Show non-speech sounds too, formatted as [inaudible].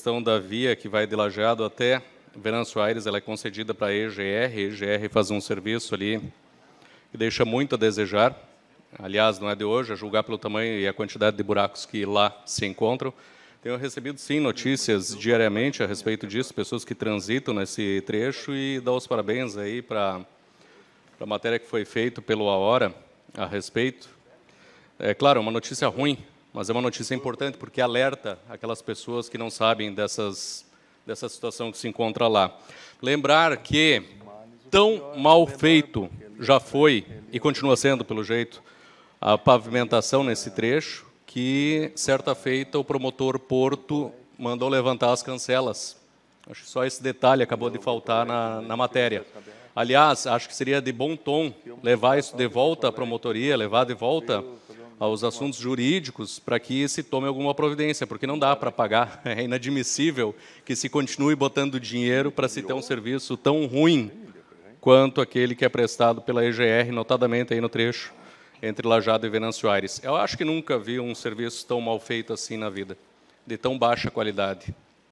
questão da via que vai de Lajeado até Venâncio Aires, ela é concedida para a EGR. A EGR faz um serviço ali que deixa muito a desejar. Aliás, não é de hoje, a é julgar pelo tamanho e a quantidade de buracos que lá se encontram. Tenho recebido, sim, notícias diariamente a respeito disso, pessoas que transitam nesse trecho e dou os parabéns aí para a matéria que foi feita pelo A Hora a respeito. É claro, é uma notícia ruim, mas é uma notícia importante porque alerta aquelas pessoas que não sabem dessas, dessa situação que se encontra lá. Lembrar que tão mal feito já foi e continua sendo, pelo jeito, a pavimentação nesse trecho que, certa feita, o promotor Porto mandou levantar as cancelas. Acho que só esse detalhe acabou de faltar na, na matéria. Aliás, acho que seria de bom tom levar isso de volta à promotoria, levar de volta aos assuntos jurídicos para que se tome alguma providência, porque não dá para pagar. [laughs] É inadmissível que se continue botando dinheiro para se ter um serviço tão ruim quanto aquele que é prestado pela EGR, notadamente aí no trecho entre Lajado e Venâncio Aires. Eu acho que nunca vi um serviço tão mal feito assim na vida, de tão baixa qualidade.